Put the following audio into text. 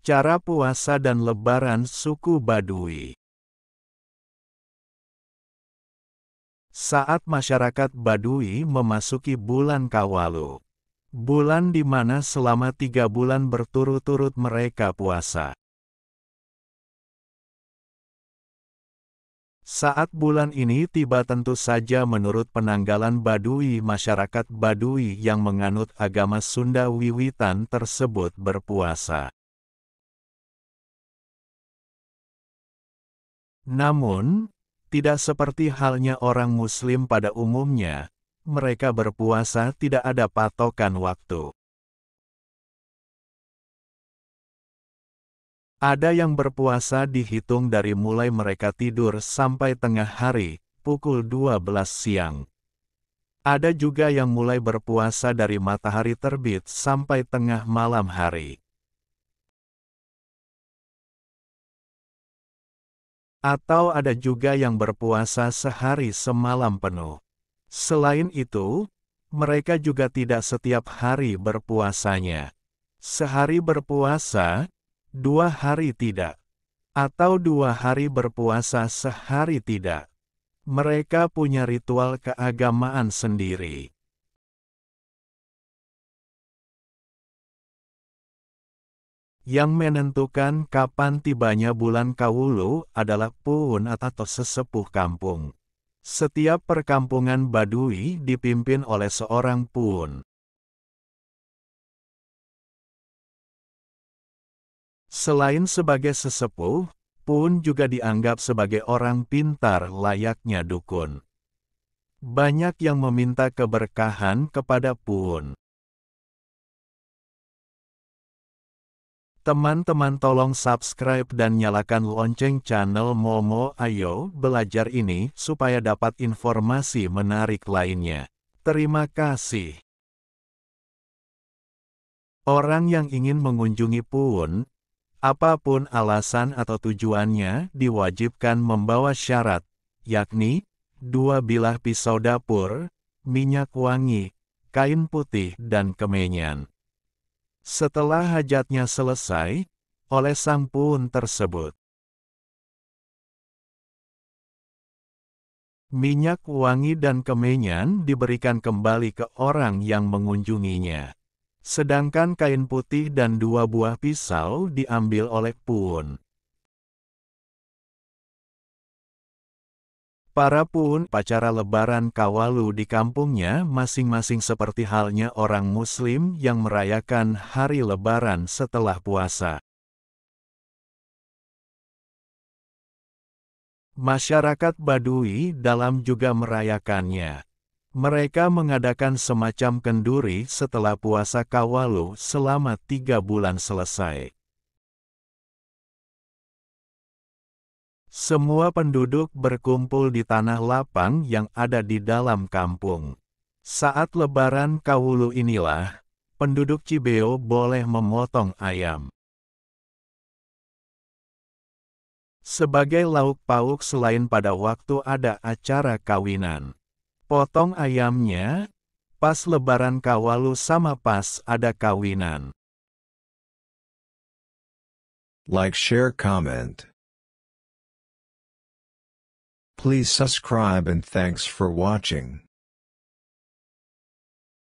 Cara puasa dan lebaran suku Badui Saat masyarakat Badui memasuki bulan Kawalu, bulan di mana selama tiga bulan berturut-turut mereka puasa. Saat bulan ini tiba tentu saja menurut penanggalan Badui masyarakat Badui yang menganut agama Sunda Wiwitan tersebut berpuasa. Namun, tidak seperti halnya orang Muslim pada umumnya, mereka berpuasa tidak ada patokan waktu. Ada yang berpuasa dihitung dari mulai mereka tidur sampai tengah hari, pukul 12 siang. Ada juga yang mulai berpuasa dari matahari terbit sampai tengah malam hari. Atau ada juga yang berpuasa sehari semalam penuh. Selain itu, mereka juga tidak setiap hari berpuasanya. Sehari berpuasa, dua hari tidak. Atau dua hari berpuasa sehari tidak. Mereka punya ritual keagamaan sendiri. Yang menentukan kapan tibanya bulan Kawulu adalah Puun atau sesepuh kampung. Setiap perkampungan Badui dipimpin oleh seorang Puun. Selain sebagai sesepuh, pun juga dianggap sebagai orang pintar layaknya dukun. Banyak yang meminta keberkahan kepada pun. Teman-teman tolong subscribe dan nyalakan lonceng channel Momo Ayo Belajar ini supaya dapat informasi menarik lainnya. Terima kasih. Orang yang ingin mengunjungi pun, apapun alasan atau tujuannya diwajibkan membawa syarat, yakni dua bilah pisau dapur, minyak wangi, kain putih dan kemenyan. Setelah hajatnya selesai, oleh sang sampun tersebut. Minyak wangi dan kemenyan diberikan kembali ke orang yang mengunjunginya. Sedangkan kain putih dan dua buah pisau diambil oleh pun. Para pun pacara lebaran kawalu di kampungnya masing-masing seperti halnya orang muslim yang merayakan hari lebaran setelah puasa. Masyarakat Badui dalam juga merayakannya. Mereka mengadakan semacam kenduri setelah puasa kawalu selama tiga bulan selesai. Semua penduduk berkumpul di tanah lapang yang ada di dalam kampung. Saat lebaran Kawulu inilah, penduduk Cibeo boleh memotong ayam. Sebagai lauk pauk selain pada waktu ada acara kawinan. Potong ayamnya, pas lebaran Kawalu sama pas ada kawinan. Like share comment Please subscribe and thanks for watching.